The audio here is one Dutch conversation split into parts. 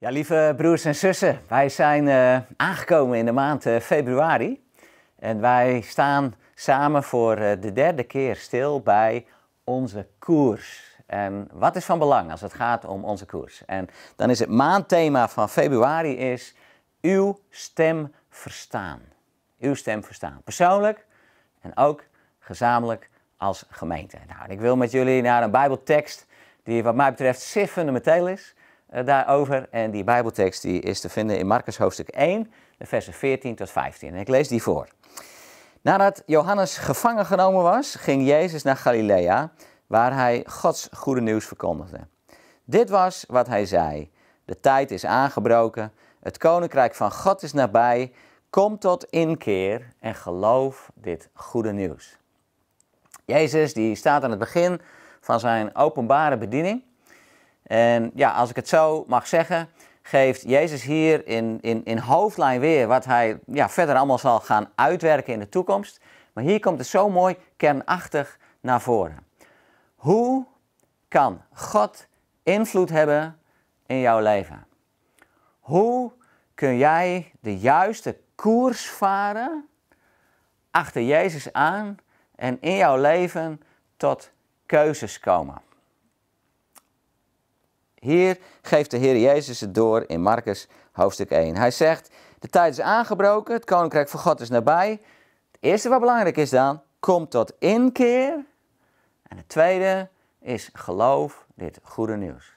Ja, lieve broers en zussen, wij zijn eh, aangekomen in de maand eh, februari. En wij staan samen voor eh, de derde keer stil bij onze koers. En wat is van belang als het gaat om onze koers? En dan is het maandthema van februari is uw stem verstaan. Uw stem verstaan. Persoonlijk en ook gezamenlijk als gemeente. Nou, ik wil met jullie naar een bijbeltekst die wat mij betreft zeer fundamenteel is eh, daarover. En die Bijbeltekst die is te vinden in Marcus hoofdstuk 1, de versen 14 tot 15. En ik lees die voor. Nadat Johannes gevangen genomen was, ging Jezus naar Galilea, waar hij Gods goede nieuws verkondigde. Dit was wat hij zei: De tijd is aangebroken, het koninkrijk van God is nabij. Kom tot inkeer en geloof dit goede nieuws. Jezus die staat aan het begin van zijn openbare bediening. En ja, als ik het zo mag zeggen, geeft Jezus hier in, in, in hoofdlijn weer wat hij ja, verder allemaal zal gaan uitwerken in de toekomst. Maar hier komt het zo mooi kernachtig naar voren. Hoe kan God invloed hebben in jouw leven? Hoe kun jij de juiste koers varen achter Jezus aan en in jouw leven tot keuzes komen? Hier geeft de Heer Jezus het door in Marcus hoofdstuk 1. Hij zegt, de tijd is aangebroken, het koninkrijk van God is nabij. Het eerste wat belangrijk is dan, komt tot inkeer. En het tweede is geloof dit goede nieuws.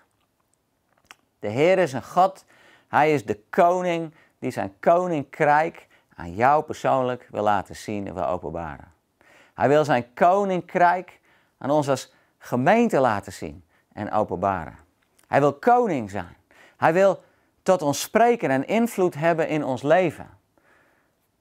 De Heer is een God, Hij is de koning die zijn koninkrijk aan jou persoonlijk wil laten zien en wil openbaren. Hij wil zijn koninkrijk aan ons als gemeente laten zien en openbaren. Hij wil koning zijn. Hij wil tot ons spreken en invloed hebben in ons leven.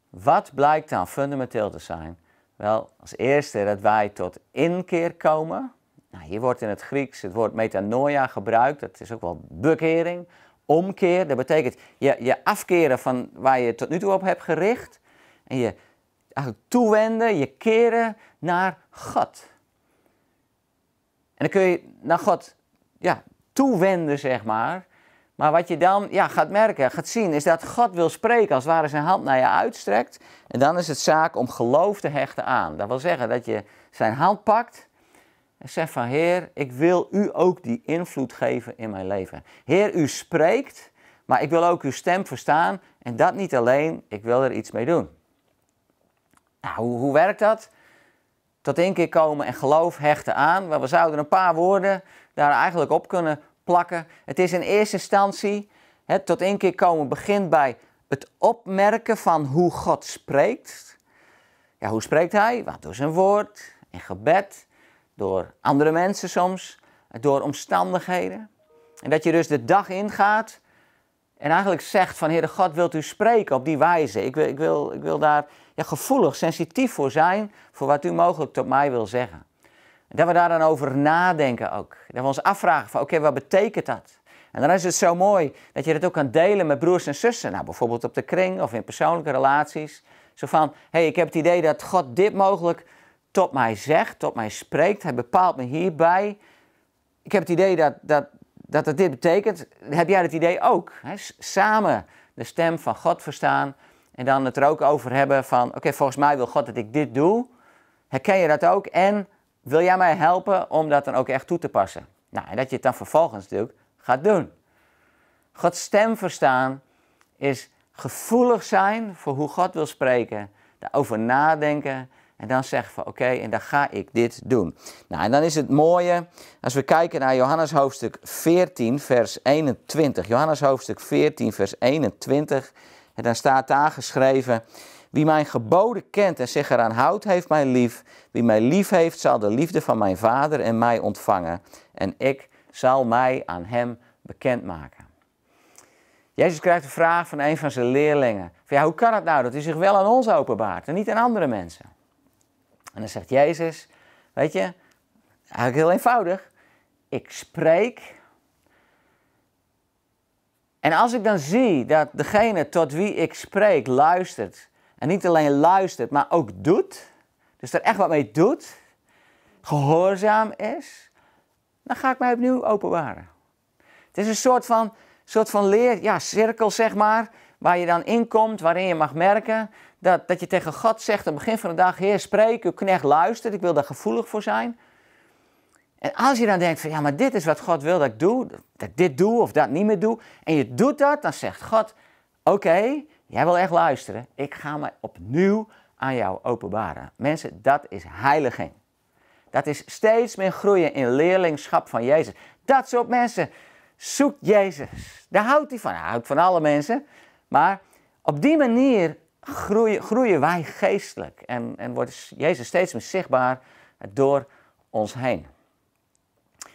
Wat blijkt dan fundamenteel te zijn? Wel, als eerste dat wij tot inkeer komen. Nou, hier wordt in het Grieks het woord metanoia gebruikt. Dat is ook wel bekering, omkeer. Dat betekent je, je afkeren van waar je tot nu toe op hebt gericht. En je toewenden, je keren naar God. En dan kun je naar God ja, toewenden, zeg maar. Maar wat je dan ja, gaat merken, gaat zien, is dat God wil spreken als het ware zijn hand naar je uitstrekt. En dan is het zaak om geloof te hechten aan. Dat wil zeggen dat je zijn hand pakt en zegt van Heer, ik wil u ook die invloed geven in mijn leven. Heer, u spreekt, maar ik wil ook uw stem verstaan. En dat niet alleen, ik wil er iets mee doen. Nou, hoe, hoe werkt dat? tot inkeer komen en geloof hechten aan. Waar we zouden een paar woorden daar eigenlijk op kunnen plakken. Het is in eerste instantie, het tot inkeer komen begint bij het opmerken van hoe God spreekt. Ja, hoe spreekt Hij? door zijn woord, in gebed, door andere mensen soms, door omstandigheden. En dat je dus de dag ingaat en eigenlijk zegt van Heere God, wilt u spreken op die wijze? Ik wil, ik wil, ik wil daar gevoelig, sensitief voor zijn, voor wat u mogelijk tot mij wil zeggen. Dat we daar dan over nadenken ook. Dat we ons afvragen van oké, wat betekent dat? En dan is het zo mooi dat je dat ook kan delen met broers en zussen. Nou, bijvoorbeeld op de kring of in persoonlijke relaties. Zo van, hé, hey, ik heb het idee dat God dit mogelijk tot mij zegt, tot mij spreekt. Hij bepaalt me hierbij. Ik heb het idee dat dat, dat, dat dit betekent. Heb jij dat idee ook? samen de stem van God verstaan en dan het er ook over hebben van, oké, volgens mij wil God dat ik dit doe. Herken je dat ook? En wil jij mij helpen om dat dan ook echt toe te passen? Nou, en dat je het dan vervolgens natuurlijk gaat doen. Gods stem verstaan is gevoelig zijn voor hoe God wil spreken. Daarover nadenken en dan zeggen van oké, en dan ga ik dit doen. Nou, en dan is het mooie, als we kijken naar Johannes hoofdstuk 14, vers 21. Johannes hoofdstuk 14, vers 21. En dan staat daar geschreven: Wie mijn geboden kent en zich eraan houdt, heeft mij lief. Wie mij lief heeft, zal de liefde van mijn Vader en mij ontvangen. En ik zal mij aan hem bekendmaken. Jezus krijgt de vraag van een van zijn leerlingen: van, ja, Hoe kan het nou dat u zich wel aan ons openbaart en niet aan andere mensen? En dan zegt Jezus: Weet je, eigenlijk heel eenvoudig. Ik spreek en als ik dan zie dat degene tot wie ik spreek luistert, en niet alleen luistert, maar ook doet, dus er echt wat mee doet, gehoorzaam is, dan ga ik mij opnieuw openbaren. Het is een soort van, soort van leer, ja, cirkel, zeg maar, waar je dan inkomt, waarin je mag merken dat, dat je tegen God zegt aan het begin van de dag: Heer, spreek, uw knecht luistert, ik wil daar gevoelig voor zijn. En als je dan denkt van ja, maar dit is wat God wil dat ik doe, dat ik dit doe of dat niet meer doe, en je doet dat, dan zegt God: Oké, jij wil echt luisteren, ik ga me opnieuw aan jou openbaren. Mensen, dat is heiliging. Dat is steeds meer groeien in leerlingschap van Jezus. Dat soort mensen zoekt Jezus. Daar houdt hij van. Hij houdt van alle mensen. Maar op die manier groeien, groeien wij geestelijk. En, en wordt Jezus steeds meer zichtbaar door ons heen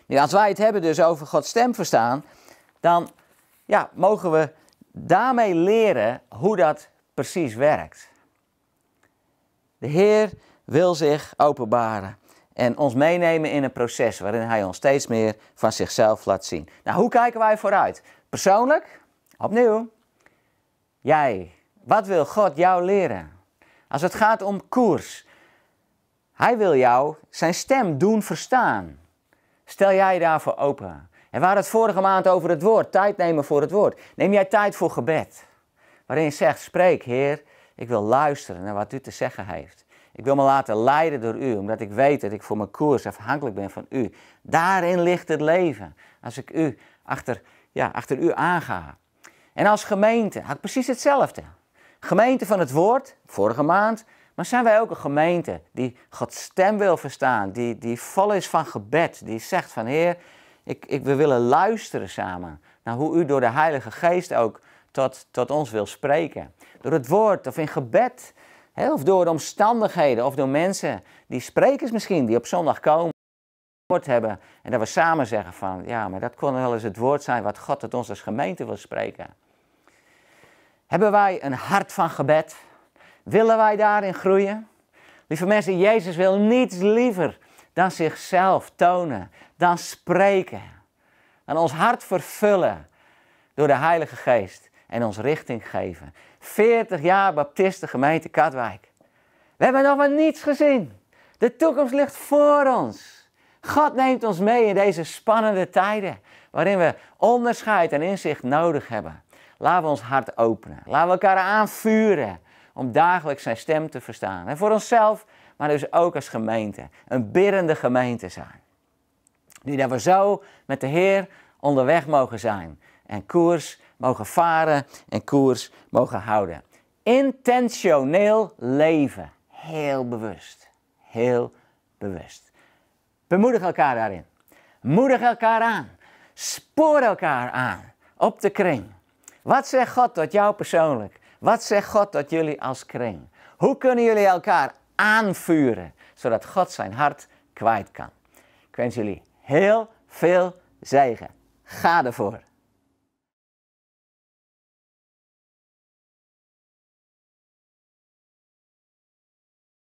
als wij het hebben dus over Gods stem verstaan, dan ja, mogen we daarmee leren hoe dat precies werkt. De Heer wil zich openbaren en ons meenemen in een proces waarin Hij ons steeds meer van zichzelf laat zien. Nou, hoe kijken wij vooruit? Persoonlijk, opnieuw, jij, wat wil God jou leren? Als het gaat om koers, Hij wil jou zijn stem doen verstaan. Stel jij daarvoor open. En waar het vorige maand over het woord, tijd nemen voor het woord. Neem jij tijd voor gebed, waarin je zegt, spreek Heer, ik wil luisteren naar wat u te zeggen heeft. Ik wil me laten leiden door u, omdat ik weet dat ik voor mijn koers afhankelijk ben van u. Daarin ligt het leven, als ik u achter, ja, achter u aanga. En als gemeente had ik precies hetzelfde. Gemeente van het woord, vorige maand, maar zijn wij ook een gemeente die Gods stem wil verstaan, die, die vol is van gebed, die zegt van Heer, ik, ik, we willen luisteren samen naar hoe u door de Heilige Geest ook tot, tot ons wil spreken. Door het woord of in gebed, hè, of door de omstandigheden of door mensen, die sprekers misschien, die op zondag komen, woord hebben en dat we samen zeggen van, ja, maar dat kon wel eens het woord zijn wat God tot ons als gemeente wil spreken. Hebben wij een hart van gebed? Willen wij daarin groeien? Lieve mensen, Jezus wil niets liever dan zichzelf tonen, dan spreken, en ons hart vervullen door de Heilige Geest en ons richting geven. 40 jaar Baptisten gemeente Katwijk. We hebben nog maar niets gezien. De toekomst ligt voor ons. God neemt ons mee in deze spannende tijden waarin we onderscheid en inzicht nodig hebben. Laten we ons hart openen. Laten we elkaar aanvuren om dagelijks zijn stem te verstaan. En voor onszelf, maar dus ook als gemeente. Een biddende gemeente zijn. Nu dat we zo met de Heer onderweg mogen zijn en koers mogen varen en koers mogen houden. Intentioneel leven. Heel bewust. Heel bewust. Bemoedig elkaar daarin. Moedig elkaar aan. Spoor elkaar aan op de kring. Wat zegt God tot jou persoonlijk? Wat zegt God dat jullie als kring? Hoe kunnen jullie elkaar aanvuren, zodat God zijn hart kwijt kan? Ik wens jullie heel veel zegen. Ga ervoor.